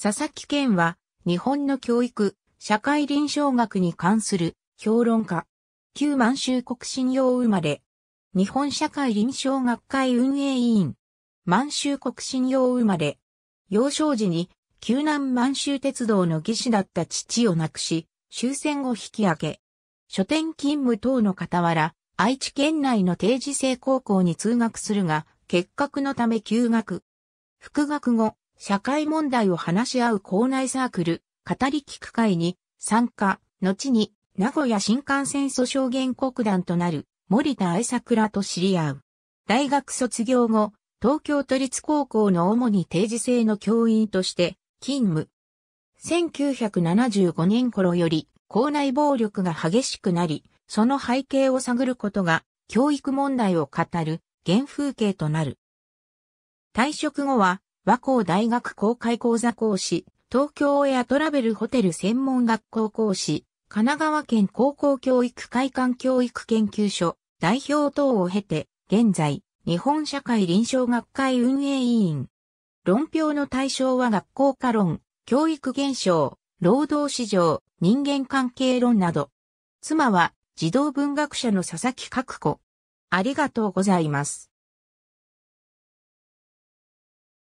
佐々木健は、日本の教育、社会臨床学に関する評論家。旧満州国信用生まれ。日本社会臨床学会運営委員。満州国信用生まれ。幼少時に、旧南満州鉄道の技師だった父を亡くし、終戦後引き上げ。書店勤務等の傍ら、愛知県内の定時制高校に通学するが、結核のため休学。復学後、社会問題を話し合う校内サークル、語り聞く会に参加、後に名古屋新幹線訴訟原告団となる森田愛桜と知り合う。大学卒業後、東京都立高校の主に定時制の教員として勤務。1975年頃より校内暴力が激しくなり、その背景を探ることが教育問題を語る原風景となる。退職後は和光大学公開講座講師、東京エアトラベルホテル専門学校講師、神奈川県高校教育会館教育研究所、代表等を経て、現在、日本社会臨床学会運営委員。論評の対象は学校科論、教育現象、労働市場、人間関係論など。妻は、児童文学者の佐々木格子。ありがとうございます。